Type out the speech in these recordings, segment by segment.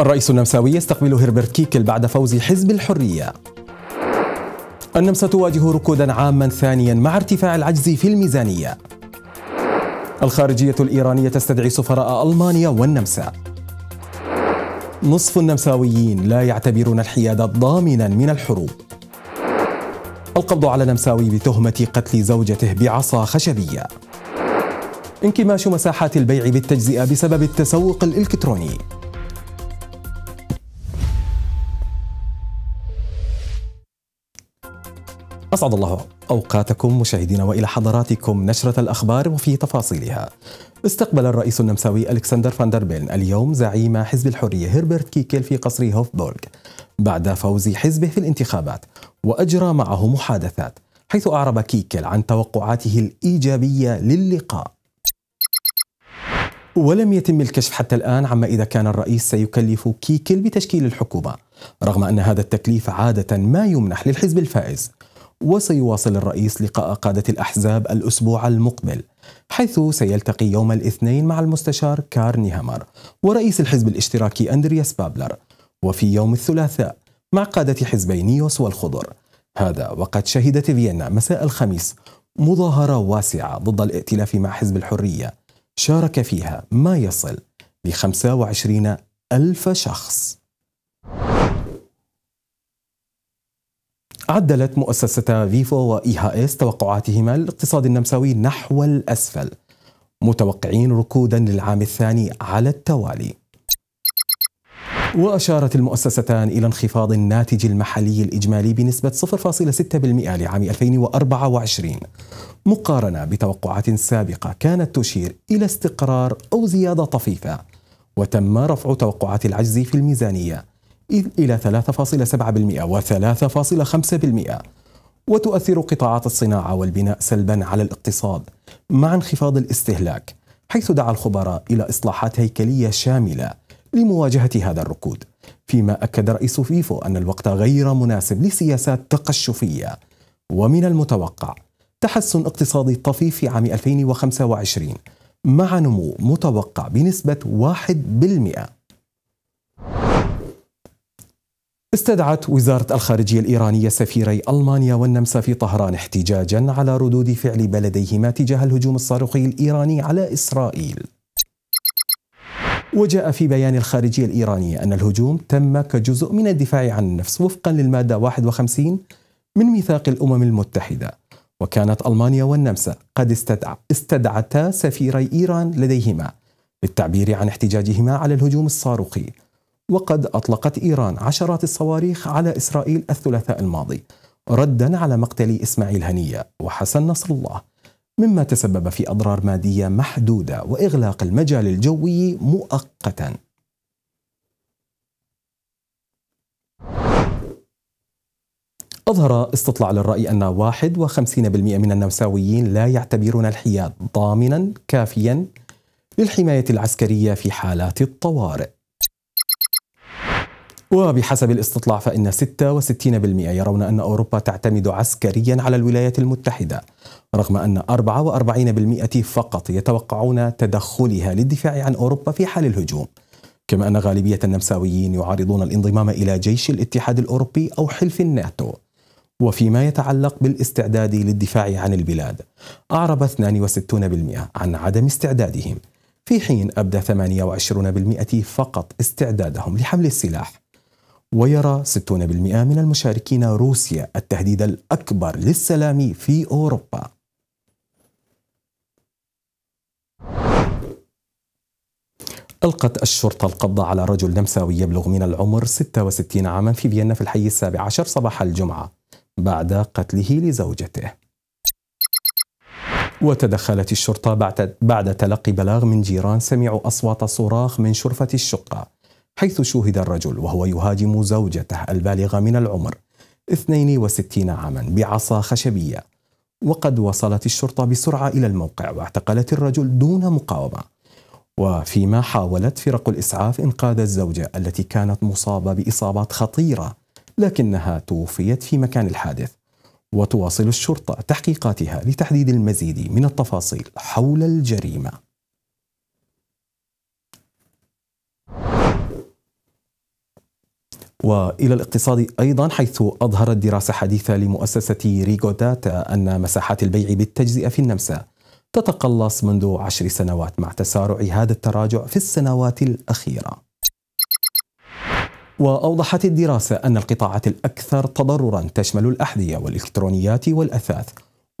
الرئيس النمساوي يستقبل هربرت كيكل بعد فوز حزب الحرية النمسا تواجه ركودا عاما ثانيا مع ارتفاع العجز في الميزانية الخارجية الإيرانية تستدعي سفراء ألمانيا والنمسا نصف النمساويين لا يعتبرون الحياد ضامنا من الحروب القبض على نمساوي بتهمة قتل زوجته بعصا خشبية انكماش مساحات البيع بالتجزئة بسبب التسوق الإلكتروني أسعد الله أوقاتكم مشاهدين وإلى حضراتكم نشرة الأخبار وفي تفاصيلها استقبل الرئيس النمساوي ألكسندر فاندربيل اليوم زعيم حزب الحرية هربرت كيكل في قصر هوفبورغ بعد فوز حزبه في الانتخابات وأجرى معه محادثات حيث أعرب كيكل عن توقعاته الإيجابية للقاء ولم يتم الكشف حتى الآن عما إذا كان الرئيس سيكلف كيكل بتشكيل الحكومة رغم أن هذا التكليف عادة ما يمنح للحزب الفائز وسيواصل الرئيس لقاء قادة الأحزاب الأسبوع المقبل حيث سيلتقي يوم الاثنين مع المستشار كارني هامر ورئيس الحزب الاشتراكي أندرياس بابلر وفي يوم الثلاثاء مع قادة حزبي نيوس والخضر هذا وقد شهدت فيينا مساء الخميس مظاهرة واسعة ضد الائتلاف مع حزب الحرية شارك فيها ما يصل ل 25 ألف شخص عدلت مؤسستا فيفو وإي اس توقعاتهما للاقتصاد النمساوي نحو الأسفل متوقعين ركودا للعام الثاني على التوالي وأشارت المؤسستان إلى انخفاض الناتج المحلي الإجمالي بنسبة 0.6% لعام 2024 مقارنة بتوقعات سابقة كانت تشير إلى استقرار أو زيادة طفيفة وتم رفع توقعات العجز في الميزانية إلى 3.7% و 3.5% وتؤثر قطاعات الصناعة والبناء سلبا على الاقتصاد مع انخفاض الاستهلاك حيث دعا الخبراء إلى إصلاحات هيكلية شاملة لمواجهة هذا الركود فيما أكد رئيس فيفو أن الوقت غير مناسب لسياسات تقشفية ومن المتوقع تحسن اقتصادي طفيف في عام 2025 مع نمو متوقع بنسبة 1% استدعت وزارة الخارجية الإيرانية سفيري ألمانيا والنمسا في طهران احتجاجا على ردود فعل بلديهما تجاه الهجوم الصاروخي الإيراني على إسرائيل وجاء في بيان الخارجية الإيرانية أن الهجوم تم كجزء من الدفاع عن النفس وفقا للمادة 51 من ميثاق الأمم المتحدة وكانت ألمانيا والنمسا قد استدع... استدعتا سفيري إيران لديهما للتعبير عن احتجاجهما على الهجوم الصاروخي وقد أطلقت إيران عشرات الصواريخ على إسرائيل الثلاثاء الماضي ردا على مقتل إسماعيل هنية وحسن نصر الله مما تسبب في أضرار مادية محدودة وإغلاق المجال الجوي مؤقتا أظهر استطلاع للرأي أن 51% من النمساويين لا يعتبرون الحياد ضامنا كافيا للحماية العسكرية في حالات الطوارئ وبحسب الاستطلاع فإن 66% يرون أن أوروبا تعتمد عسكريا على الولايات المتحدة رغم أن 44% فقط يتوقعون تدخلها للدفاع عن أوروبا في حال الهجوم كما أن غالبية النمساويين يعارضون الانضمام إلى جيش الاتحاد الأوروبي أو حلف الناتو وفيما يتعلق بالاستعداد للدفاع عن البلاد أعرب 62% عن عدم استعدادهم في حين أبدى 28% فقط استعدادهم لحمل السلاح ويرى 60% من المشاركين روسيا التهديد الأكبر للسلام في أوروبا ألقت الشرطة القبض على رجل نمساوي يبلغ من العمر 66 عاما في فيينا في الحي السابع عشر صباح الجمعة بعد قتله لزوجته وتدخلت الشرطة بعد تلقي بلاغ من جيران سمعوا أصوات صراخ من شرفة الشقة حيث شوهد الرجل وهو يهاجم زوجته البالغة من العمر 62 عاما بعصا خشبية وقد وصلت الشرطة بسرعة إلى الموقع واعتقلت الرجل دون مقاومة وفيما حاولت فرق الإسعاف إنقاذ الزوجة التي كانت مصابة بإصابات خطيرة لكنها توفيت في مكان الحادث وتواصل الشرطة تحقيقاتها لتحديد المزيد من التفاصيل حول الجريمة والى الاقتصاد ايضا حيث اظهرت دراسه حديثه لمؤسسه ريغوداتا ان مساحات البيع بالتجزئه في النمسا تتقلص منذ عشر سنوات مع تسارع هذا التراجع في السنوات الاخيره. واوضحت الدراسه ان القطاعات الاكثر تضررا تشمل الاحذيه والالكترونيات والاثاث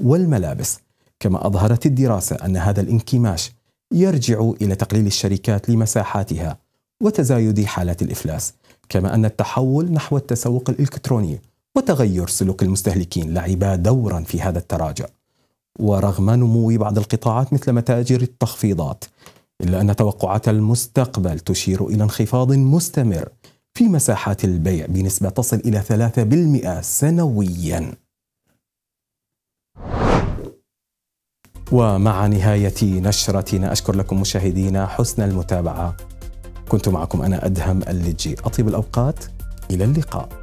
والملابس، كما اظهرت الدراسه ان هذا الانكماش يرجع الى تقليل الشركات لمساحاتها وتزايد حالات الافلاس. كما أن التحول نحو التسوق الإلكتروني وتغير سلوك المستهلكين لعبا دورا في هذا التراجع ورغم نمو بعض القطاعات مثل متاجر التخفيضات إلا أن توقعات المستقبل تشير إلى انخفاض مستمر في مساحات البيع بنسبة تصل إلى 3% سنويا ومع نهاية نشرتنا أشكر لكم مشاهدينا حسن المتابعة كنت معكم أنا أدهم اللجي أطيب الأوقات إلى اللقاء